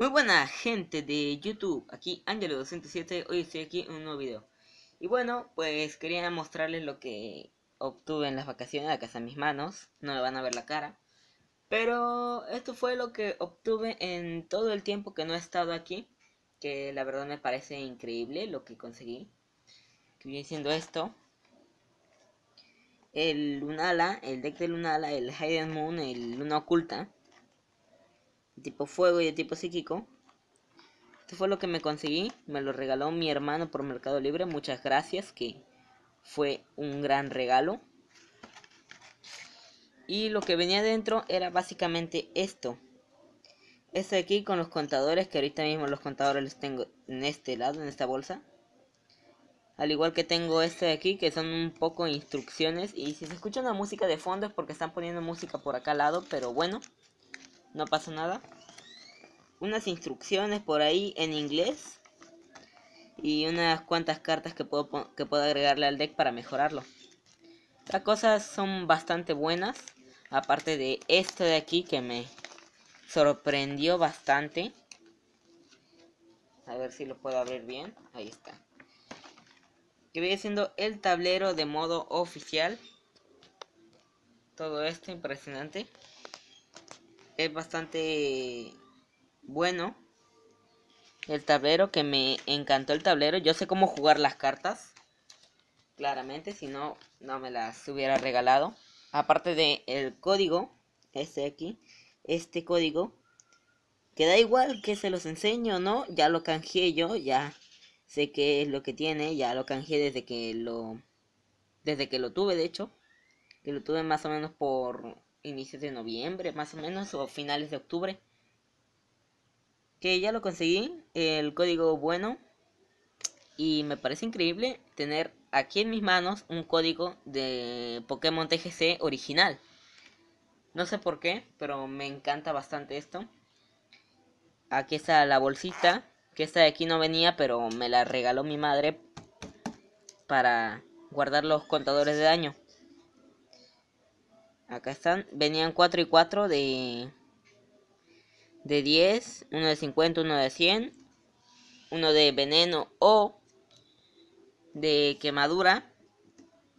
Muy buena gente de YouTube, aquí Angelo207, hoy estoy aquí en un nuevo video. Y bueno, pues quería mostrarles lo que obtuve en las vacaciones, acá están mis manos, no me van a ver la cara. Pero esto fue lo que obtuve en todo el tiempo que no he estado aquí, que la verdad me parece increíble lo que conseguí. Que viene siendo esto. El Lunala, el deck de Lunala, el Hidden Moon, el Luna Oculta tipo fuego y de tipo psíquico. Esto fue lo que me conseguí, me lo regaló mi hermano por Mercado Libre, muchas gracias, que fue un gran regalo. Y lo que venía dentro era básicamente esto. Esto de aquí con los contadores, que ahorita mismo los contadores los tengo en este lado, en esta bolsa. Al igual que tengo este de aquí, que son un poco instrucciones. Y si se escucha una música de fondo es porque están poniendo música por acá al lado, pero bueno, no pasa nada unas instrucciones por ahí en inglés y unas cuantas cartas que puedo, que puedo agregarle al deck para mejorarlo. Las cosas son bastante buenas, aparte de esto de aquí que me sorprendió bastante. A ver si lo puedo abrir bien, ahí está. Que viene siendo el tablero de modo oficial. Todo esto impresionante. Es bastante bueno, el tablero que me encantó el tablero. Yo sé cómo jugar las cartas. Claramente, si no, no me las hubiera regalado. Aparte del el código, este de aquí, este código, que da igual que se los enseño no, ya lo canjeé yo, ya sé qué es lo que tiene, ya lo canjeé desde que lo, desde que lo tuve de hecho, que lo tuve más o menos por inicios de noviembre, más o menos, o finales de octubre que ya lo conseguí, el código bueno. Y me parece increíble tener aquí en mis manos un código de Pokémon TGC original. No sé por qué, pero me encanta bastante esto. Aquí está la bolsita, que esta de aquí no venía, pero me la regaló mi madre para guardar los contadores de daño. Acá están, venían 4 y 4 de de 10, uno de 50, uno de 100, uno de veneno o de quemadura,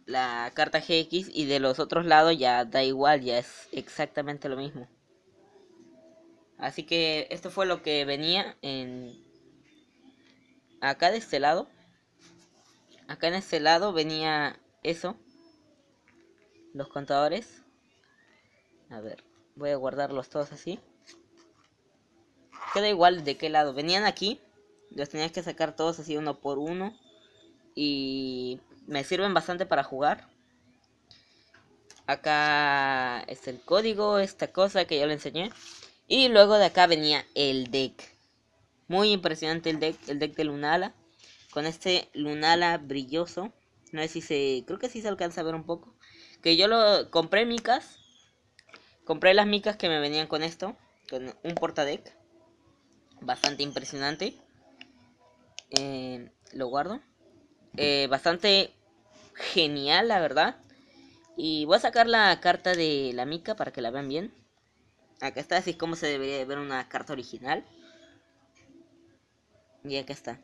la carta GX y de los otros lados ya da igual, ya es exactamente lo mismo. Así que esto fue lo que venía en acá de este lado. Acá en este lado venía eso. Los contadores. A ver, voy a guardarlos todos así queda igual de qué lado. Venían aquí, los tenías que sacar todos así uno por uno. Y me sirven bastante para jugar. Acá es el código, esta cosa que yo le enseñé. Y luego de acá venía el deck. Muy impresionante el deck, el deck de Lunala. Con este Lunala brilloso. No sé si se... Creo que sí se alcanza a ver un poco. Que yo lo compré micas. Compré las micas que me venían con esto. Con un portadeck bastante impresionante. Eh, lo guardo. Eh, bastante genial, la verdad. Y voy a sacar la carta de la mica para que la vean bien. Acá está, así como se debería ver una carta original. Y acá está.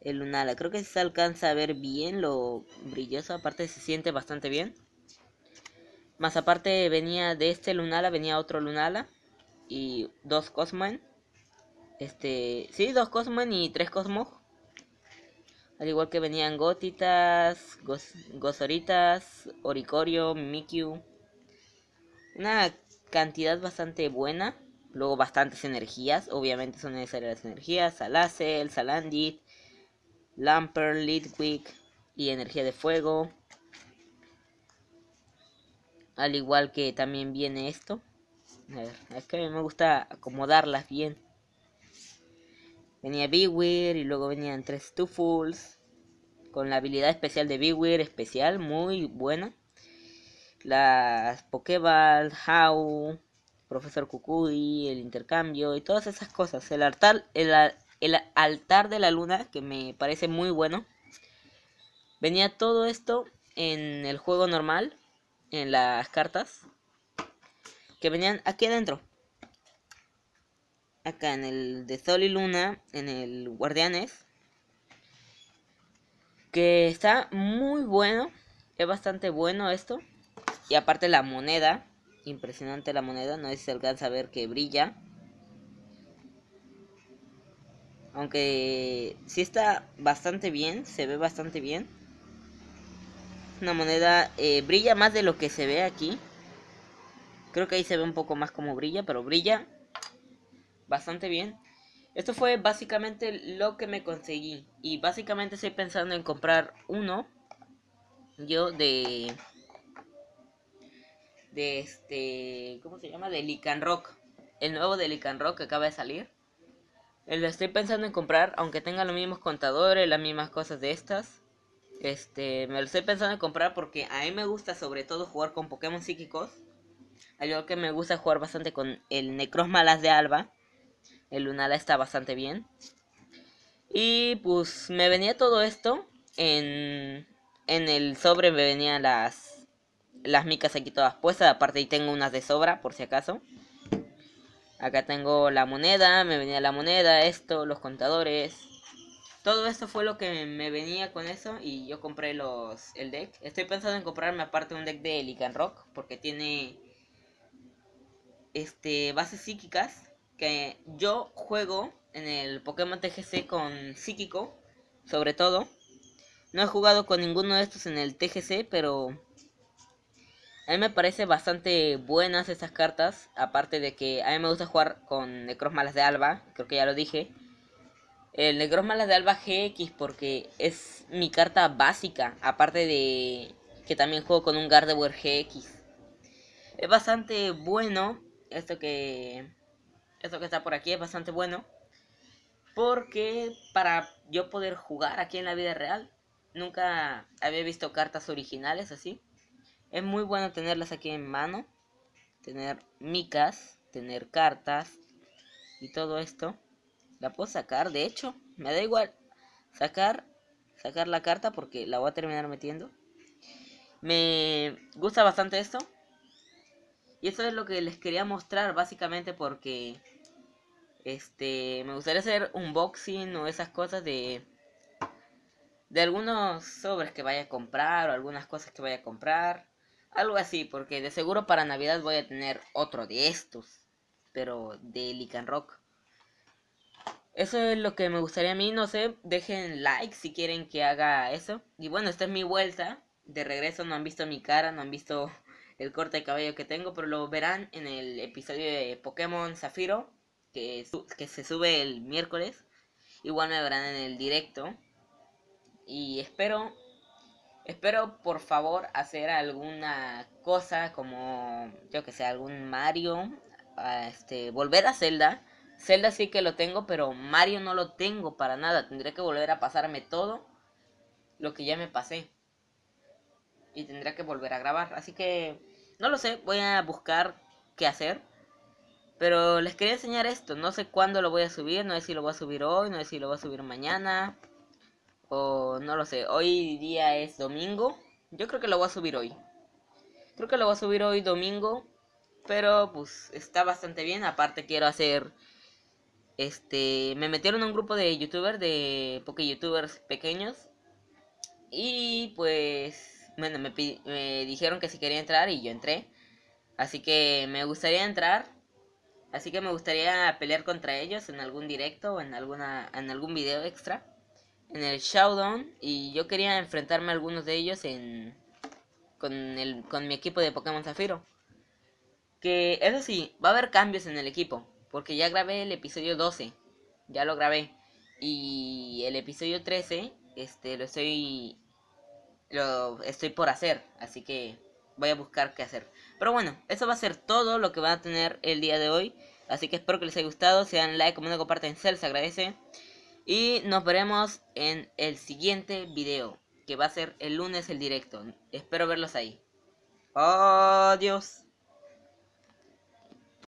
El lunala. Creo que se alcanza a ver bien lo brilloso. Aparte se siente bastante bien. Más aparte venía de este lunala, venía otro lunala. Y dos Cosmine. Este, sí, dos Cosman y tres Cosmos. Al igual que venían Gotitas, Gozoritas, Oricorio, Mikyu. Una cantidad bastante buena. Luego bastantes energías. Obviamente son necesarias las energías. Salacel, Salandit, Lamper, Litwick y energía de fuego. Al igual que también viene esto. A es que a mí me gusta acomodarlas bien. Venía Beware y luego venían tres Two Fools. Con la habilidad especial de Beware, especial, muy buena. Las Pokeball How, Profesor Kukui, el intercambio y todas esas cosas. El altar, el, el altar de la luna, que me parece muy bueno. Venía todo esto en el juego normal, en las cartas, que venían aquí adentro acá en el de Sol y Luna, en el Guardianes, que está muy bueno, es bastante bueno esto, y aparte la moneda, impresionante la moneda, no es si se alcanza a ver que brilla, aunque sí está bastante bien, se ve bastante bien, una moneda, eh, brilla más de lo que se ve aquí, creo que ahí se ve un poco más como brilla, pero brilla, bastante bien. Esto fue básicamente lo que me conseguí. Y básicamente estoy pensando en comprar uno. Yo de... De este... ¿Cómo se llama? De Licanrock El nuevo de Licanrock Rock que acaba de salir. Eh, lo estoy pensando en comprar, aunque tenga los mismos contadores, las mismas cosas de estas. Este, me lo estoy pensando en comprar porque a mí me gusta sobre todo jugar con Pokémon psíquicos. igual que me gusta jugar bastante con el malas de Alba. El Lunala está bastante bien. Y pues me venía todo esto. En, el sobre me venían las, las micas aquí todas puestas. Aparte ahí tengo unas de sobra por si acaso. Acá tengo la moneda, me venía la moneda, esto, los contadores. Todo esto fue lo que me venía con eso y yo compré los el deck. Estoy pensando en comprarme aparte un deck de Elican Rock porque tiene este bases psíquicas que yo juego en el Pokémon TGC con Psíquico, sobre todo. No he jugado con ninguno de estos en el TGC, pero a mí me parecen bastante buenas esas cartas. Aparte de que a mí me gusta jugar con Malas de Alba, creo que ya lo dije. El Malas de Alba GX porque es mi carta básica, aparte de que también juego con un Gardevoir GX. Es bastante bueno esto que esto que está por aquí es bastante bueno. Porque para yo poder jugar aquí en la vida real, nunca había visto cartas originales así. Es muy bueno tenerlas aquí en mano. Tener micas, tener cartas y todo esto. La puedo sacar, de hecho, me da igual sacar, sacar la carta porque la voy a terminar metiendo. Me gusta bastante esto. Y eso es lo que les quería mostrar básicamente porque este, me gustaría hacer un unboxing o esas cosas de de algunos sobres que vaya a comprar o algunas cosas que vaya a comprar, algo así, porque de seguro para Navidad voy a tener otro de estos, pero de Lican Rock. Eso es lo que me gustaría a mí, no sé, dejen like si quieren que haga eso. Y bueno, esta es mi vuelta, de regreso no han visto mi cara, no han visto el corte de cabello que tengo, pero lo verán en el episodio de Pokémon Zafiro que, que se sube el miércoles. Igual me verán en el directo. Y espero, espero por favor hacer alguna cosa como, yo que sé, algún Mario. Este, volver a Zelda. Zelda sí que lo tengo, pero Mario no lo tengo para nada. Tendré que volver a pasarme todo lo que ya me pasé. Y tendré que volver a grabar. Así que, no lo sé, voy a buscar qué hacer. Pero les quería enseñar esto. No sé cuándo lo voy a subir. No sé si lo voy a subir hoy. No sé si lo voy a subir mañana. O no lo sé. Hoy día es domingo. Yo creo que lo voy a subir hoy. Creo que lo voy a subir hoy domingo. Pero pues está bastante bien. Aparte quiero hacer... Este... Me metieron a un grupo de youtubers. De porque youtubers pequeños. Y pues... Bueno, me dijeron que si quería entrar y yo entré. Así que me gustaría entrar Así que me gustaría pelear contra ellos en algún directo o en, alguna, en algún video extra. En el Showdown. Y yo quería enfrentarme a algunos de ellos en, con, el, con mi equipo de Pokémon Zafiro. Que eso sí, va a haber cambios en el equipo. Porque ya grabé el episodio 12. Ya lo grabé. Y el episodio 13 este, lo estoy, lo estoy por hacer. Así que voy a buscar qué hacer. Pero bueno, eso va a ser todo lo que van a tener el día de hoy. Así que espero que les haya gustado. sean dan like, comenten, comparten, se les agradece. Y nos veremos en el siguiente video. Que va a ser el lunes el directo. Espero verlos ahí. Adiós.